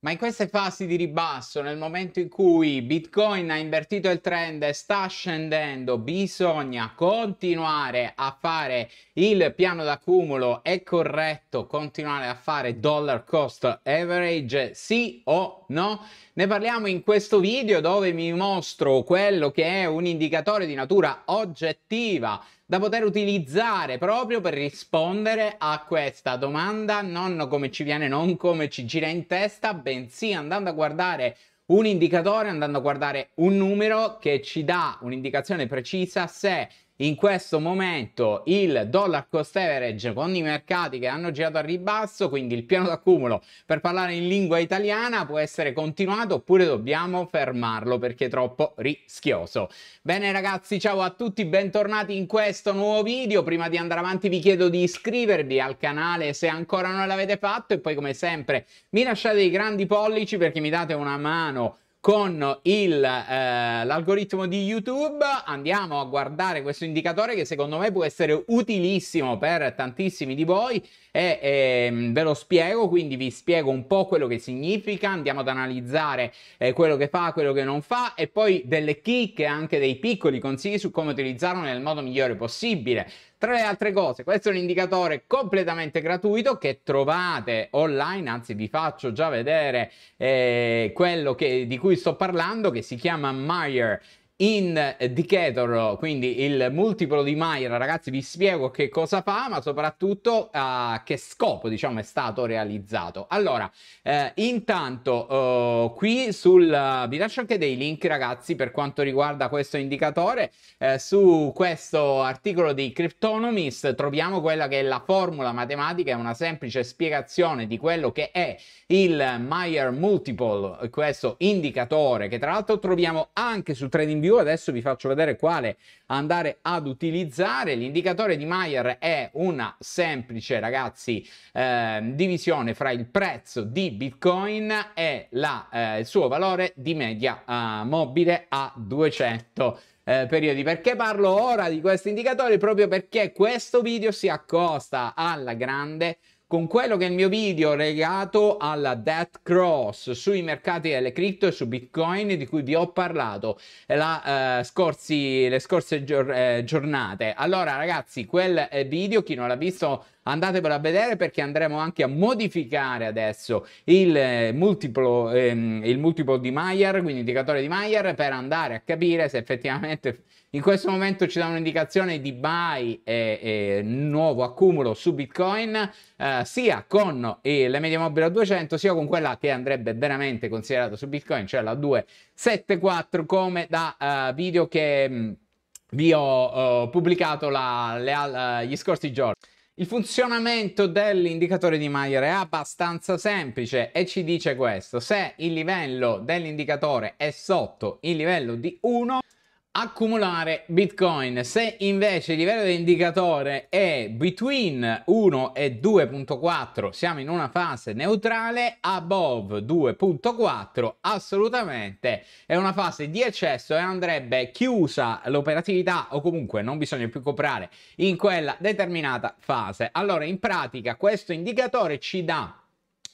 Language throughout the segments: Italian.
Ma in queste fasi di ribasso, nel momento in cui Bitcoin ha invertito il trend e sta scendendo, bisogna continuare a fare il piano d'accumulo. È corretto continuare a fare dollar cost average, sì o no? Ne parliamo in questo video dove vi mostro quello che è un indicatore di natura oggettiva da poter utilizzare proprio per rispondere a questa domanda, non come ci viene, non come ci gira in testa, bensì andando a guardare un indicatore, andando a guardare un numero che ci dà un'indicazione precisa se in questo momento il dollar cost average con i mercati che hanno girato al ribasso, quindi il piano d'accumulo per parlare in lingua italiana può essere continuato oppure dobbiamo fermarlo perché è troppo rischioso. Bene ragazzi, ciao a tutti, bentornati in questo nuovo video. Prima di andare avanti vi chiedo di iscrivervi al canale se ancora non l'avete fatto e poi come sempre mi lasciate i grandi pollici perché mi date una mano con il, eh, l'algoritmo di YouTube, andiamo a guardare questo indicatore che secondo me può essere utilissimo per tantissimi di voi e, e ehm, ve lo spiego, quindi vi spiego un po' quello che significa, andiamo ad analizzare eh, quello che fa, quello che non fa e poi delle chicche, anche dei piccoli consigli su come utilizzarlo nel modo migliore possibile. Tra le altre cose, questo è un indicatore completamente gratuito che trovate online, anzi vi faccio già vedere eh, quello che, di cui sto parlando, che si chiama Meyer in Decatur, quindi il multiplo di Mayer, ragazzi vi spiego che cosa fa, ma soprattutto uh, che scopo diciamo è stato realizzato. Allora, eh, intanto uh, qui sul, eh, vi lascio anche dei link ragazzi per quanto riguarda questo indicatore, eh, su questo articolo di Cryptonomist troviamo quella che è la formula matematica, è una semplice spiegazione di quello che è il Mayer Multiple, questo indicatore che tra l'altro troviamo anche su TradingView più. Adesso vi faccio vedere quale andare ad utilizzare. L'indicatore di Mayer è una semplice, ragazzi, eh, divisione fra il prezzo di Bitcoin e la, eh, il suo valore di media eh, mobile a 200 eh, periodi. Perché parlo ora di questi indicatori? Proprio perché questo video si accosta alla grande con quello che è il mio video legato alla death cross sui mercati delle cripto e su bitcoin di cui vi ho parlato la, eh, scorsi, le scorse gior- eh, giornate allora ragazzi quel eh, video chi non l'ha visto andatevelo a vedere perché andremo anche a modificare adesso il eh, multiplo, ehm, il multiplo di Mayer, quindi indicatore di Mayer, per andare a capire se effettivamente in questo momento ci dà un'indicazione di buy e, e nuovo accumulo su Bitcoin, eh, sia con eh, la media mobile a 200, sia con quella che andrebbe veramente considerata su Bitcoin, cioè la 274 come da eh, video che... Mh, mm, vi ho uh, pubblicato la, le, uh, gli scorsi giorni. Il funzionamento dell'indicatore di Maier è abbastanza semplice e ci dice questo. Se il livello dell'indicatore è sotto il livello di 1, accumulare bitcoin se invece il livello dell'indicatore è between 1 e 2.4 siamo in una fase neutrale above 2.4 assolutamente è una fase di eccesso e andrebbe chiusa l'operatività o comunque non bisogna più comprare in quella determinata fase allora in pratica questo indicatore ci dà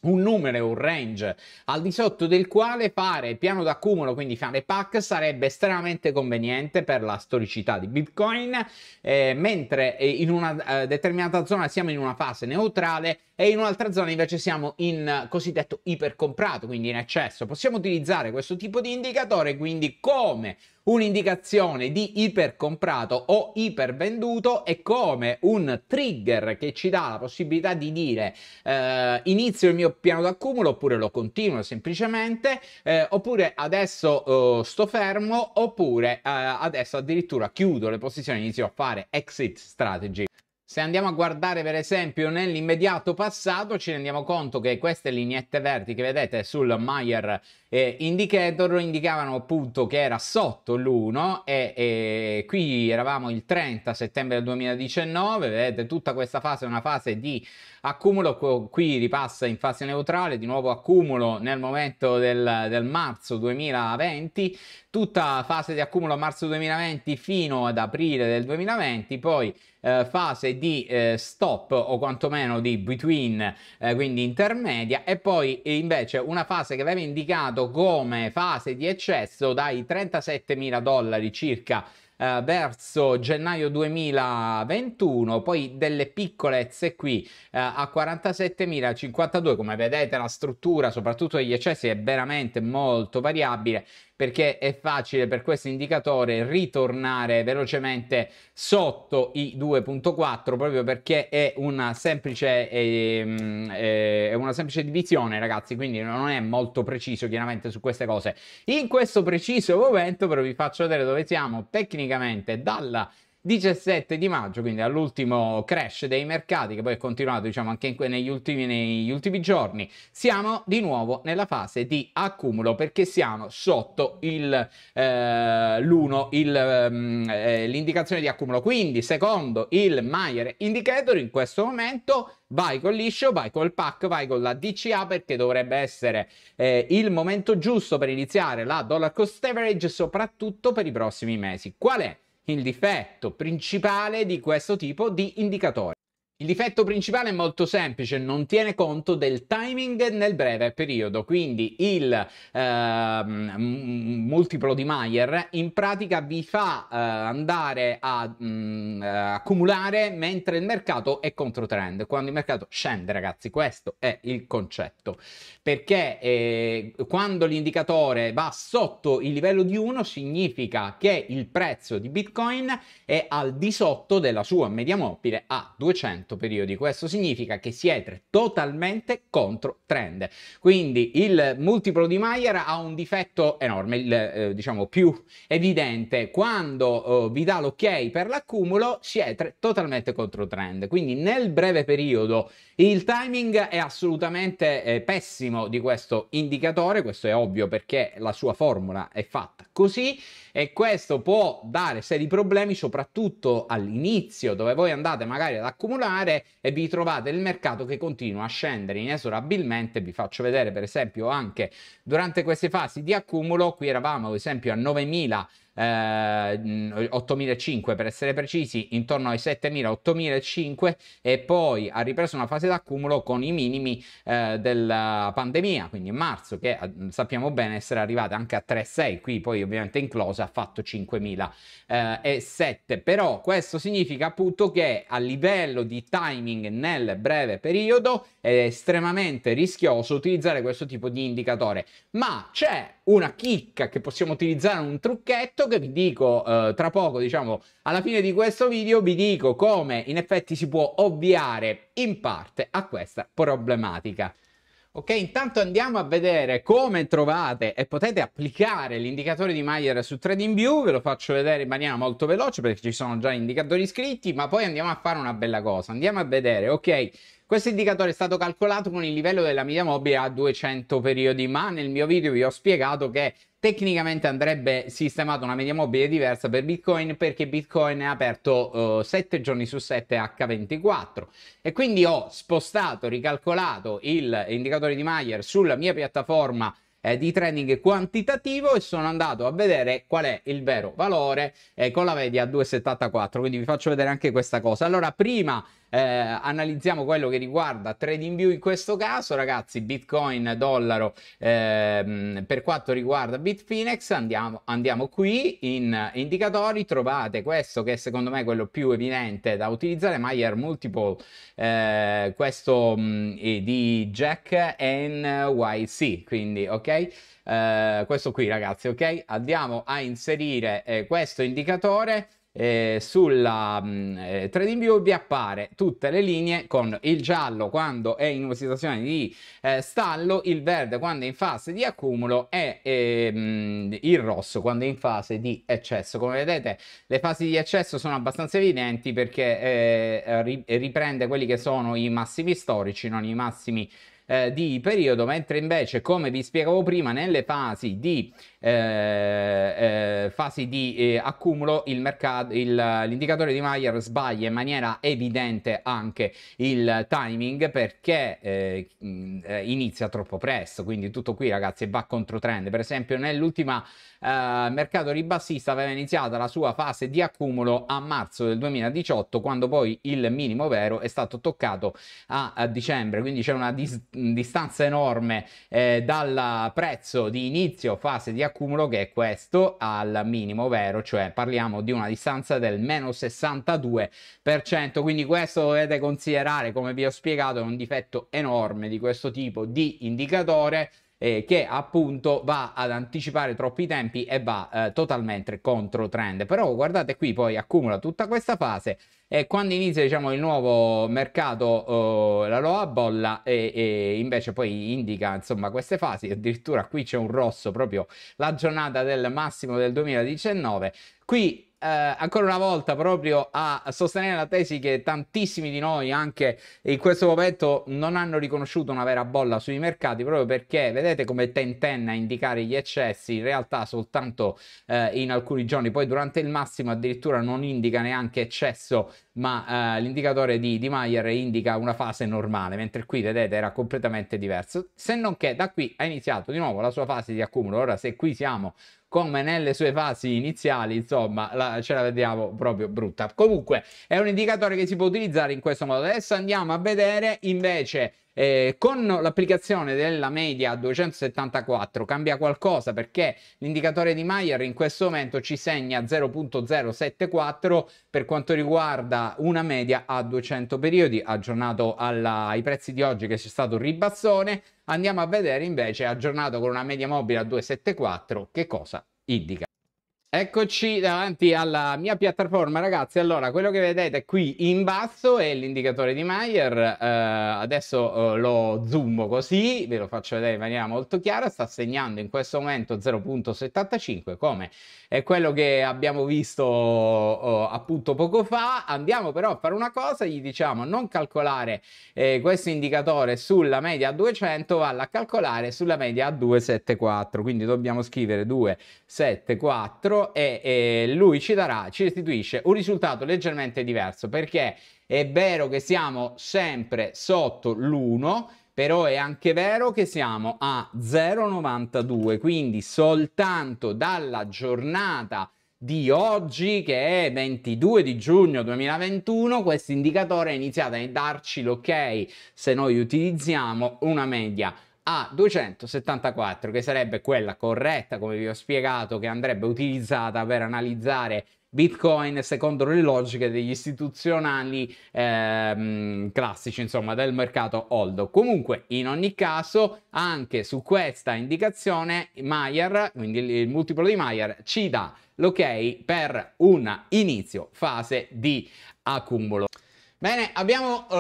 un numero, un range al di sotto del quale fare il piano d'accumulo, quindi fare pack, sarebbe estremamente conveniente per la storicità di Bitcoin, eh, mentre eh, in una eh, determinata zona siamo in una fase neutrale e in un'altra zona invece siamo in cosiddetto ipercomprato, quindi in eccesso. Possiamo utilizzare questo tipo di indicatore quindi come un'indicazione di ipercomprato o ipervenduto è come un trigger che ci dà la possibilità di dire eh, inizio il mio piano d'accumulo oppure lo continuo semplicemente eh, oppure adesso eh, sto fermo oppure eh, adesso addirittura chiudo le posizioni e inizio a fare exit strategy se andiamo a guardare per esempio nell'immediato passato ci rendiamo conto che queste lineette verdi che vedete sul Meyer eh, Indicator indicavano appunto che era sotto l'1 e, e, qui eravamo il 30 settembre 2019, vedete tutta questa fase è una fase di accumulo, qui ripassa in fase neutrale, di nuovo accumulo nel momento del, del marzo 2020, tutta fase di accumulo marzo 2020 fino ad aprile del 2020, poi eh, fase di eh, stop o quantomeno di between, eh, quindi intermedia, e poi eh, invece una fase che aveva indicato come fase di eccesso dai 37 mila dollari circa eh, verso gennaio 2021, poi delle piccolezze qui eh, a 47.052, come vedete la struttura soprattutto degli eccessi è veramente molto variabile perché è facile per questo indicatore ritornare velocemente sotto i 2.4 proprio perché è una semplice, ehm, eh, eh, una semplice divisione ragazzi quindi non è molto preciso chiaramente su queste cose in questo preciso momento però vi faccio vedere dove siamo tecnica praticamente dalla 17 di maggio, quindi all'ultimo crash dei mercati, che poi è continuato diciamo anche negli ultimi, negli ultimi giorni, siamo di nuovo nella fase di accumulo perché siamo sotto il, eh, l'1, il, ehm, eh, l'indicazione di accumulo. Quindi secondo il Maier Indicator in questo momento vai con liscio, vai col pack, vai con la DCA perché dovrebbe essere eh, il momento giusto per iniziare la dollar cost average soprattutto per i prossimi mesi. Qual è? il difetto principale di questo tipo di indicatore. Il difetto principale è molto semplice, non tiene conto del timing nel breve periodo, quindi il eh, multiplo di Mayer in pratica vi fa eh, andare a mh, mm, eh, accumulare mentre il mercato è contro trend, quando il mercato scende ragazzi, questo è il concetto, perché eh, quando l'indicatore va sotto il livello di 1 significa che il prezzo di Bitcoin è al di sotto della sua media mobile a 200 100 periodi. Questo significa che siete totalmente contro trend. Quindi il multiplo di Mayer ha un difetto enorme, il, eh, diciamo più evidente. Quando eh, vi dà l'ok per l'accumulo siete totalmente contro trend. Quindi nel breve periodo il timing è assolutamente eh, pessimo di questo indicatore, questo è ovvio perché la sua formula è fatta così e questo può dare seri problemi soprattutto all'inizio dove voi andate magari ad accumulare fare e vi trovate il mercato che continua a scendere inesorabilmente. Vi faccio vedere per esempio anche durante queste fasi di accumulo, qui eravamo ad esempio a 9000 eh, 8.500 per essere precisi, intorno ai 7.000, 8.500 e poi ha ripreso una fase d'accumulo con i minimi eh, della pandemia, quindi in marzo, che eh, sappiamo bene essere arrivata anche a 3.6, qui poi ovviamente in close ha fatto 5.007, eh, però questo significa appunto che a livello di timing nel breve periodo è estremamente rischioso utilizzare questo tipo di indicatore, ma c'è una chicca che possiamo utilizzare, un trucchetto che vi dico eh, tra poco, diciamo alla fine di questo video, vi dico come in effetti si può ovviare in parte a questa problematica. Ok, intanto andiamo a vedere come trovate e potete applicare l'indicatore di Maier su TradingView, ve lo faccio vedere in maniera molto veloce perché ci sono già indicatori iscritti, ma poi andiamo a fare una bella cosa, andiamo a vedere, ok, questo indicatore è stato calcolato con il livello della media mobile a 200 periodi, ma nel mio video vi ho spiegato che Tecnicamente andrebbe sistemata una media mobile diversa per Bitcoin perché Bitcoin è aperto eh, 7 giorni su 7 H24 e quindi ho spostato, ricalcolato l'indicatore di Mayer sulla mia piattaforma eh, di trending quantitativo e sono andato a vedere qual è il vero valore eh, con la media 2,74 quindi vi faccio vedere anche questa cosa allora prima eh, analizziamo quello che riguarda TradingView in questo caso ragazzi Bitcoin dollaro ehm, per quanto riguarda Bitfinex andiamo, andiamo qui in indicatori trovate questo che è secondo me quello più evidente da utilizzare Mayer Multiple eh, questo mh, mm, di Jack NYC quindi ok eh, questo qui ragazzi, ok? Andiamo a inserire eh, questo indicatore. Eh, sulla mh, mm, eh, Trading View vi appare tutte le linee con il giallo quando è in una situazione di eh, stallo, il verde quando è in fase di accumulo e eh, il rosso quando è in fase di eccesso. Come vedete le fasi di eccesso sono abbastanza evidenti perché eh, riprende quelli che sono i massimi storici, non i massimi eh, di periodo, mentre invece, come vi spiegavo prima, nelle fasi di, eh, eh, fasi di eh, accumulo il mercato, il, l'indicatore di Mayer sbaglia in maniera evidente anche il timing perché eh, inizia troppo presto. Quindi tutto qui, ragazzi, va contro trend. Per esempio, nell'ultima eh, mercato ribassista aveva iniziato la sua fase di accumulo a marzo del 2018, quando poi il minimo vero è stato toccato a, a dicembre. Quindi c'è una dis- distanza enorme eh, dal prezzo di inizio fase di accumulo che è questo al minimo vero, cioè parliamo di una distanza del meno 62%, quindi questo dovete considerare, come vi ho spiegato, è un difetto enorme di questo tipo di indicatore eh, che appunto va ad anticipare troppi tempi e va eh, totalmente contro trend. Però guardate qui poi accumula tutta questa fase e quando inizia diciamo il nuovo mercato eh, la loa bolla e, e, invece poi indica insomma queste fasi, addirittura qui c'è un rosso proprio la giornata del massimo del 2019. Qui eh, ancora una volta proprio a sostenere la tesi che tantissimi di noi anche in questo momento non hanno riconosciuto una vera bolla sui mercati proprio perché vedete come tentenna a indicare gli eccessi in realtà soltanto eh, in alcuni giorni poi durante il massimo addirittura non indica neanche eccesso ma eh, l'indicatore di, di Mayer indica una fase normale mentre qui vedete era completamente diverso se non che da qui ha iniziato di nuovo la sua fase di accumulo ora se qui siamo come nelle sue fasi iniziali, insomma, la, ce la vediamo proprio brutta. Comunque è un indicatore che si può utilizzare in questo modo. Adesso andiamo a vedere invece eh, con l'applicazione della media a 274 cambia qualcosa perché l'indicatore di Mayer in questo momento ci segna 0.074 per quanto riguarda una media a 200 periodi aggiornato alla, ai prezzi di oggi che c'è stato un ribassone andiamo a vedere invece aggiornato con una media mobile a 274 che cosa indica Eccoci davanti alla mia piattaforma ragazzi, allora quello che vedete qui in basso è l'indicatore di Meyer. eh, adesso eh, lo zoom così, ve lo faccio vedere in maniera molto chiara, sta segnando in questo momento 0.75 come è quello che abbiamo visto oh, appunto poco fa, andiamo però a fare una cosa, gli diciamo non calcolare eh, questo indicatore sulla media a 200, valla a calcolare sulla media a 274, quindi dobbiamo scrivere 274 e, e lui ci darà, ci restituisce un risultato leggermente diverso perché è vero che siamo sempre sotto l'1, però è anche vero che siamo a 0,92, quindi soltanto dalla giornata di oggi, che è 22 di giugno 2021, questo indicatore è iniziato a darci l'ok se noi utilizziamo una media a 274, che sarebbe quella corretta, come vi ho spiegato, che andrebbe utilizzata per analizzare Bitcoin secondo le logiche degli istituzionali ehm, classici, insomma, del mercato Oldo. Comunque, in ogni caso, anche su questa indicazione, Mayer, quindi il multiplo di Mayer, ci dà l'ok per un inizio fase di accumulo. Bene, abbiamo uh,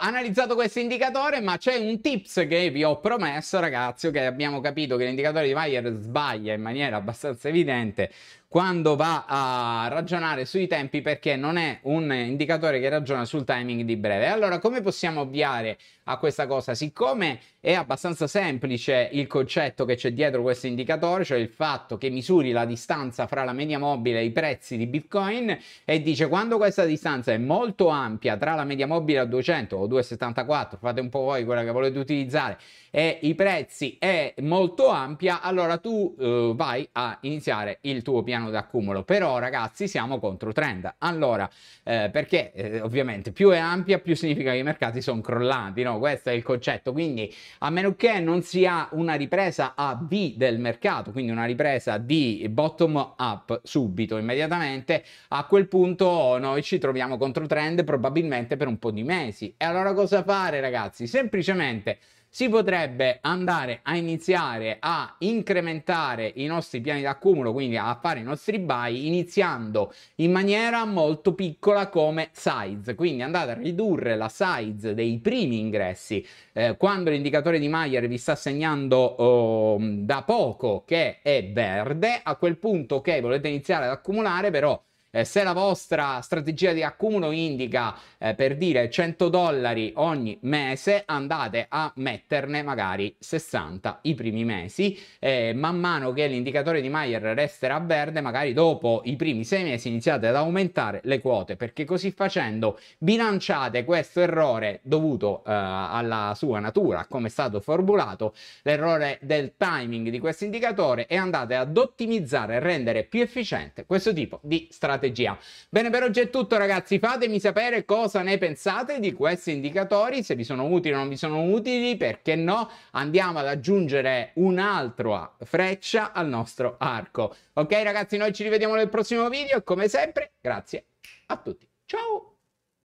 analizzato questo indicatore, ma c'è un tips che vi ho promesso, ragazzi, che abbiamo capito che l'indicatore di Bayer sbaglia in maniera abbastanza evidente quando va a ragionare sui tempi perché non è un indicatore che ragiona sul timing di breve. Allora, come possiamo ovviare a questa cosa? Siccome è abbastanza semplice il concetto che c'è dietro questo indicatore, cioè il fatto che misuri la distanza fra la media mobile e i prezzi di Bitcoin e dice quando questa distanza è molto ampia tra la media mobile a 200 o 274, fate un po' voi quella che volete utilizzare, e i prezzi è molto ampia, allora tu eh, vai a iniziare il tuo piano italiano d'accumulo. Però ragazzi siamo contro trend. Allora, eh, perché eh, ovviamente più è ampia più significa che i mercati sono crollati, no? Questo è il concetto. Quindi a meno che non si ha una ripresa a V del mercato, quindi una ripresa di bottom up subito, immediatamente, a quel punto noi ci troviamo contro trend probabilmente per un po' di mesi. E allora cosa fare ragazzi? Semplicemente si potrebbe andare a iniziare a incrementare i nostri piani d'accumulo, quindi a fare i nostri buy, iniziando in maniera molto piccola come size. Quindi andate a ridurre la size dei primi ingressi. Eh, quando l'indicatore di Mayer vi sta segnando oh, da poco che è verde, a quel punto ok, volete iniziare ad accumulare, però eh, se la vostra strategia di accumulo indica eh, per dire 100 dollari ogni mese, andate a metterne magari 60 i primi mesi. Eh, man mano che l'indicatore di Mayer resterà verde, magari dopo i primi sei mesi iniziate ad aumentare le quote perché così facendo bilanciate questo errore dovuto eh, alla sua natura, come è stato formulato, l'errore del timing di questo indicatore e andate ad ottimizzare e rendere più efficiente questo tipo di strategia strategia. Bene, per oggi è tutto ragazzi, fatemi sapere cosa ne pensate di questi indicatori, se vi sono utili o non vi sono utili, perché no, andiamo ad aggiungere un'altra freccia al nostro arco. Ok ragazzi, noi ci rivediamo nel prossimo video come sempre grazie a tutti. Ciao!